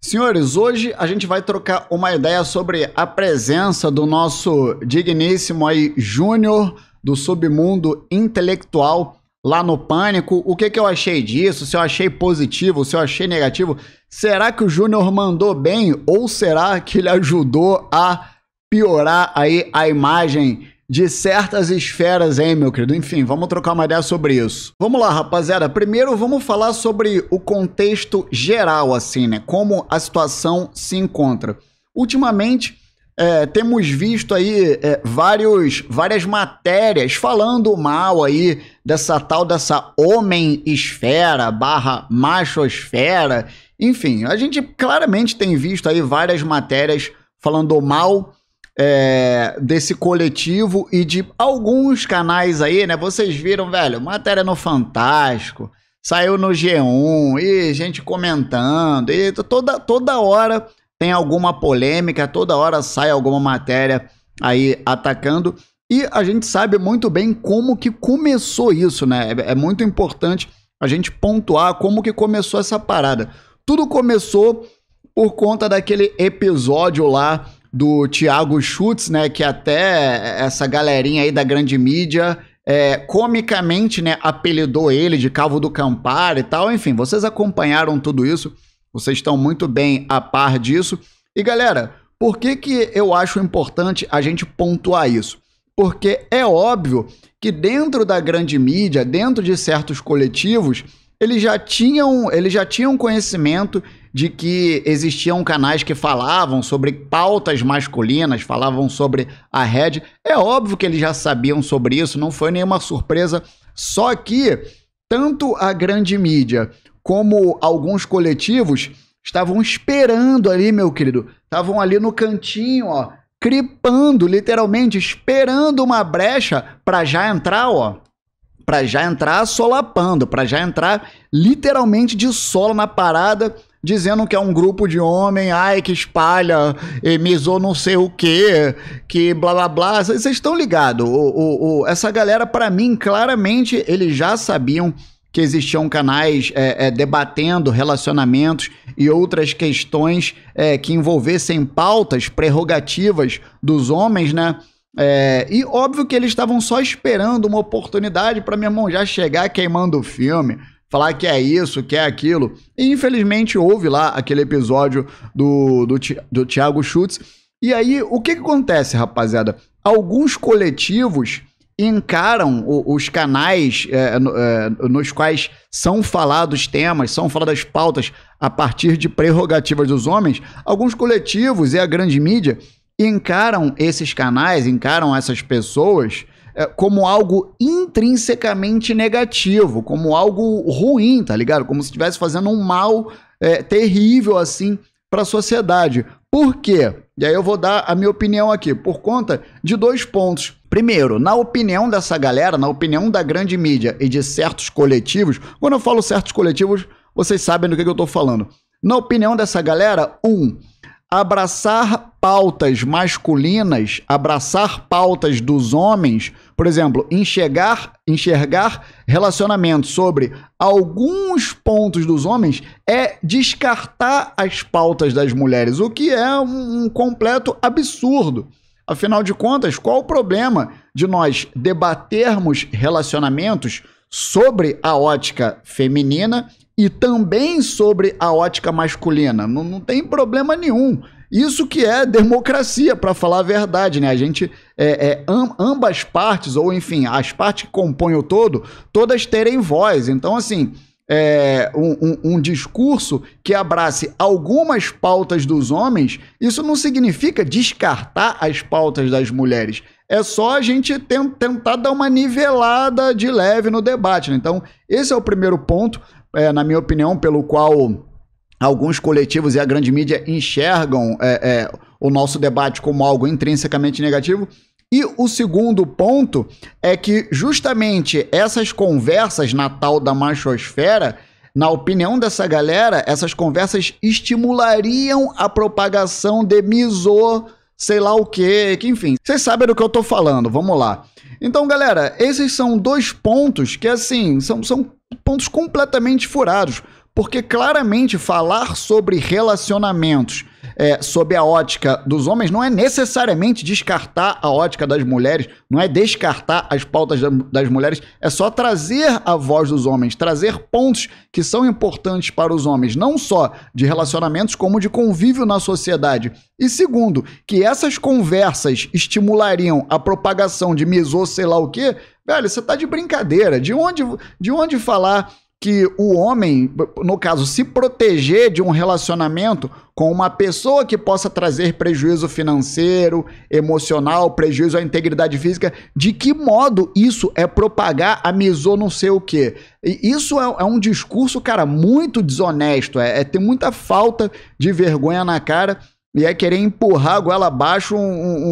Senhores, hoje a gente vai trocar uma ideia sobre a presença do nosso digníssimo aí Júnior do submundo intelectual lá no Pânico. O que, que eu achei disso? Se eu achei positivo, se eu achei negativo. Será que o Júnior mandou bem ou será que ele ajudou a piorar aí a imagem de certas esferas, hein, meu querido? Enfim, vamos trocar uma ideia sobre isso. Vamos lá, rapaziada. Primeiro, vamos falar sobre o contexto geral, assim, né? Como a situação se encontra. Ultimamente, é, temos visto aí é, vários, várias matérias falando mal aí dessa tal dessa homem-esfera barra machosfera. Enfim, a gente claramente tem visto aí várias matérias falando mal é, desse coletivo e de alguns canais aí, né? Vocês viram, velho, matéria no Fantástico, saiu no G1, e gente comentando, e toda, toda hora tem alguma polêmica, toda hora sai alguma matéria aí atacando. E a gente sabe muito bem como que começou isso, né? É, é muito importante a gente pontuar como que começou essa parada. Tudo começou por conta daquele episódio lá do Thiago Schutz, né? Que até essa galerinha aí da grande mídia é, comicamente, né, apelidou ele de Calvo do Campar e tal. Enfim, vocês acompanharam tudo isso, vocês estão muito bem a par disso. E galera, por que, que eu acho importante a gente pontuar isso? Porque é óbvio que dentro da grande mídia, dentro de certos coletivos, eles já tinham, eles já tinham conhecimento de que existiam canais que falavam sobre pautas masculinas, falavam sobre a Red. É óbvio que eles já sabiam sobre isso, não foi nenhuma surpresa. Só que tanto a grande mídia como alguns coletivos estavam esperando ali, meu querido, estavam ali no cantinho, ó, cripando, literalmente esperando uma brecha para já entrar, ó para já entrar solapando, para já entrar literalmente de solo na parada, dizendo que é um grupo de homem, ai, que espalha, emisou não sei o quê, que blá blá blá. Vocês estão ligados? essa galera, para mim, claramente, eles já sabiam que existiam canais é, é, debatendo relacionamentos e outras questões é, que envolvessem pautas prerrogativas dos homens, né? É, e óbvio que eles estavam só esperando uma oportunidade para minha mão já chegar queimando o filme, falar que é isso, que é aquilo. E infelizmente houve lá aquele episódio do, do, do Thiago Schultz. E aí, o que, que acontece, rapaziada? Alguns coletivos encaram os canais é, é, nos quais são falados temas, são faladas pautas a partir de prerrogativas dos homens, alguns coletivos e a grande mídia encaram esses canais, encaram essas pessoas é, como algo intrinsecamente negativo, como algo ruim, tá ligado? Como se estivesse fazendo um mal é, terrível assim para a sociedade. Por quê? E aí eu vou dar a minha opinião aqui, por conta de dois pontos. Primeiro, na opinião dessa galera, na opinião da grande mídia e de certos coletivos, quando eu falo certos coletivos, vocês sabem do que, que eu estou falando. Na opinião dessa galera, um, abraçar pautas masculinas, abraçar pautas dos homens, por exemplo, enxergar, enxergar relacionamentos sobre alguns pontos dos homens é descartar as pautas das mulheres, o que é um completo absurdo. Afinal de contas, qual o problema de nós debatermos relacionamentos sobre a ótica feminina e também sobre a ótica masculina. Não, não tem problema nenhum. Isso que é democracia, para falar a verdade, né? A gente, é, é, ambas partes, ou enfim, as partes que compõem o todo, todas terem voz. Então, assim, é, um, um, um, discurso que abrace algumas pautas dos homens, isso não significa descartar as pautas das mulheres. É só a gente tentar dar uma nivelada de leve no debate. Né? Então, esse é o primeiro ponto é, na minha opinião, pelo qual alguns coletivos e a grande mídia enxergam é, é, o nosso debate como algo intrinsecamente negativo. E o segundo ponto é que justamente essas conversas na tal da machosfera, na opinião dessa galera, essas conversas estimulariam a propagação de miso, sei lá o quê, que enfim. Vocês sabem do que eu tô falando, vamos lá. Então, galera, esses são dois pontos que, assim, são, são pontos completamente furados. Porque claramente falar sobre relacionamentos é, sob a ótica dos homens não é necessariamente descartar a ótica das mulheres, não é descartar as pautas das mulheres, é só trazer a voz dos homens, trazer pontos que são importantes para os homens, não só de relacionamentos, como de convívio na sociedade. E segundo, que essas conversas estimulariam a propagação de miso, sei lá o quê, velho, você tá de brincadeira. De onde, de onde falar que o homem, no caso, se proteger de um relacionamento com uma pessoa que possa trazer prejuízo financeiro, emocional, prejuízo à integridade física, de que modo isso é propagar a miso não sei o quê? E isso é, é um discurso, cara, muito desonesto, é, é ter muita falta de vergonha na cara e é querer empurrar a goela abaixo um,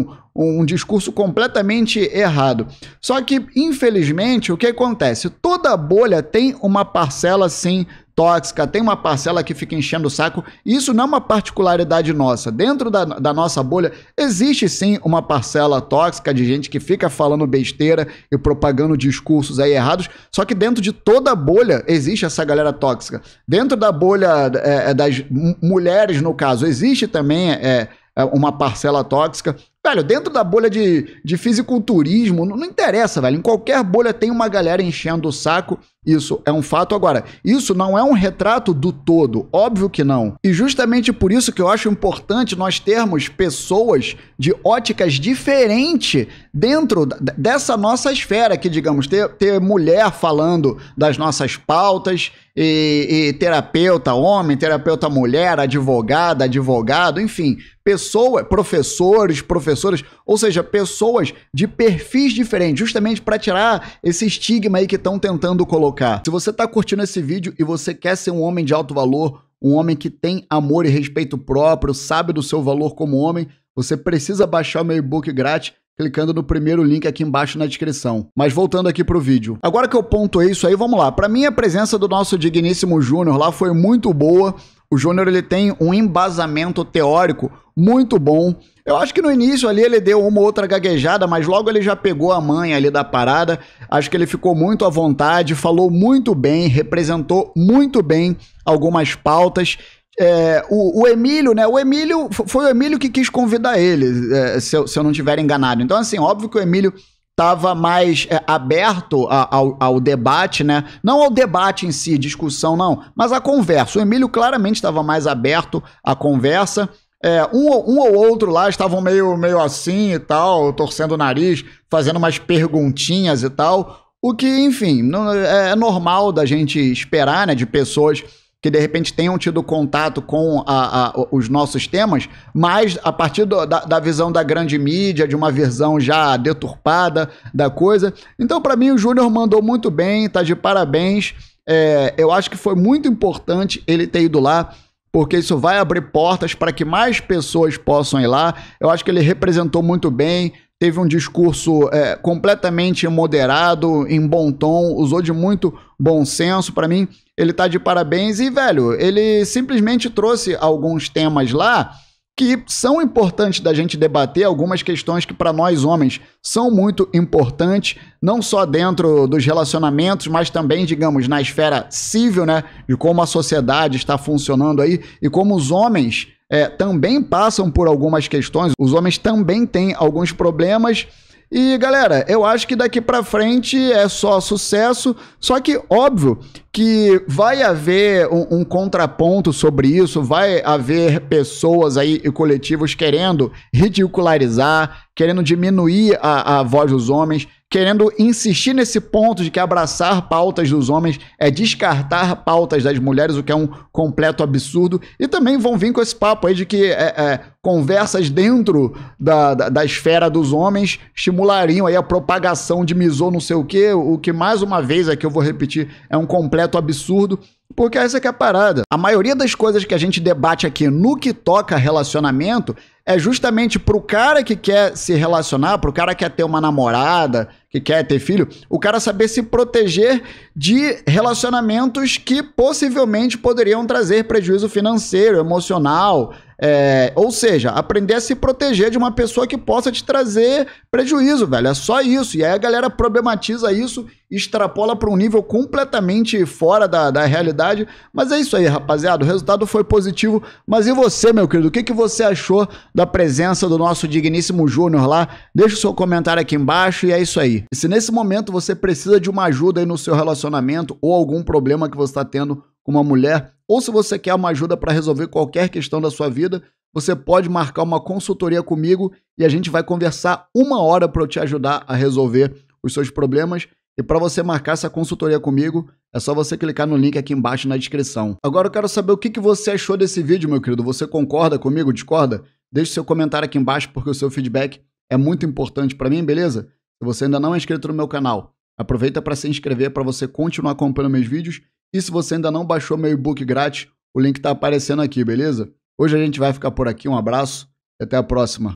um, um discurso completamente errado. Só que, infelizmente, o que acontece? Toda bolha tem uma parcela assim tóxica, tem uma parcela que fica enchendo o saco. Isso não é uma particularidade nossa. Dentro da, da, nossa bolha, existe sim uma parcela tóxica de gente que fica falando besteira e propagando discursos aí errados. Só que dentro de toda bolha existe essa galera tóxica. Dentro da bolha é, é das mulheres, no caso, existe também. É, é uma parcela tóxica. Velho, dentro da bolha de, de fisiculturismo, não, não interessa, velho. Em qualquer bolha tem uma galera enchendo o saco. Isso é um fato. Agora, isso não é um retrato do todo, óbvio que não. E justamente por isso que eu acho importante nós termos pessoas de óticas diferentes dentro dessa nossa esfera aqui, digamos, ter, ter mulher falando das nossas pautas e, e, terapeuta homem, terapeuta mulher, advogada, advogado, enfim, pessoa, professores, professores professoras, ou seja, pessoas de perfis diferentes, justamente para tirar esse estigma aí que estão tentando colocar. Se você está curtindo esse vídeo e você quer ser um homem de alto valor, um homem que tem amor e respeito próprio, sabe do seu valor como homem, você precisa baixar o meu e-book grátis clicando no primeiro link aqui embaixo na descrição. Mas voltando aqui pro vídeo. Agora que eu ponto isso aí, vamos lá. Para mim a presença do nosso digníssimo Júnior lá foi muito boa. O Júnior ele tem um embasamento teórico muito bom. Eu acho que no início ali ele deu uma outra gaguejada, mas logo ele já pegou a mãe ali da parada. Acho que ele ficou muito à vontade, falou muito bem, representou muito bem algumas pautas. É, o, o, Emílio, né? O Emílio foi o Emílio que quis convidar ele, é, se, eu, se eu não estiver enganado. Então, assim, óbvio que o Emílio estava mais é, aberto a, ao, ao, debate, né? Não ao debate em si, discussão, não, mas à conversa. O Emílio claramente estava mais aberto à conversa. É, um, um ou outro lá estavam meio, meio assim e tal, torcendo o nariz, fazendo umas perguntinhas e tal. O que, enfim, não, é, é normal da gente esperar, né, de pessoas que de repente tenham tido contato com a, a, os nossos temas, mas a partir do, da, da, visão da grande mídia, de uma visão já deturpada da coisa. Então, para mim, o Júnior mandou muito bem, tá de parabéns. É, eu acho que foi muito importante ele ter ido lá porque isso vai abrir portas para que mais pessoas possam ir lá. Eu acho que ele representou muito bem, teve um discurso é, completamente moderado, em bom tom, usou de muito bom senso. Para mim, ele está de parabéns e, velho, ele simplesmente trouxe alguns temas lá que são importantes da gente debater algumas questões que para nós homens são muito importantes, não só dentro dos relacionamentos, mas também, digamos, na esfera civil, né, de como a sociedade está funcionando aí e como os homens é, também passam por algumas questões, os homens também têm alguns problemas e galera, eu acho que daqui para frente é só sucesso, só que óbvio que vai haver um, um, contraponto sobre isso, vai haver pessoas aí e coletivos querendo ridicularizar, querendo diminuir a, a voz dos homens querendo insistir nesse ponto de que abraçar pautas dos homens é descartar pautas das mulheres, o que é um completo absurdo. E também vão vir com esse papo aí de que é, é, conversas dentro da, da, da, esfera dos homens estimulariam aí a propagação de misô não sei o quê, o que mais uma vez aqui eu vou repetir é um completo absurdo. Porque essa que é a parada. A maioria das coisas que a gente debate aqui no que toca relacionamento é justamente pro cara que quer se relacionar, pro cara que quer ter uma namorada, que quer ter filho, o cara saber se proteger de relacionamentos que possivelmente poderiam trazer prejuízo financeiro, emocional, é, ou seja, aprender a se proteger de uma pessoa que possa te trazer prejuízo, velho. É só isso. E aí a galera problematiza isso, extrapola para um nível completamente fora da, da realidade. Mas é isso aí, rapaziada. O resultado foi positivo. Mas e você, meu querido? O que, que você achou da presença do nosso digníssimo Júnior lá? Deixa o seu comentário aqui embaixo e é isso aí. E se nesse momento você precisa de uma ajuda aí no seu relacionamento ou algum problema que você está tendo uma mulher, ou se você quer uma ajuda para resolver qualquer questão da sua vida, você pode marcar uma consultoria comigo e a gente vai conversar uma hora para eu te ajudar a resolver os seus problemas. E para você marcar essa consultoria comigo, é só você clicar no link aqui embaixo na descrição. Agora eu quero saber o que, que você achou desse vídeo, meu querido. Você concorda comigo? Discorda? Deixe seu comentário aqui embaixo porque o seu feedback é muito importante para mim, beleza? Se você ainda não é inscrito no meu canal, aproveita para se inscrever para você continuar acompanhando meus vídeos e se você ainda não baixou meu e-book grátis, o link está aparecendo aqui, beleza? Hoje a gente vai ficar por aqui. Um abraço e até a próxima.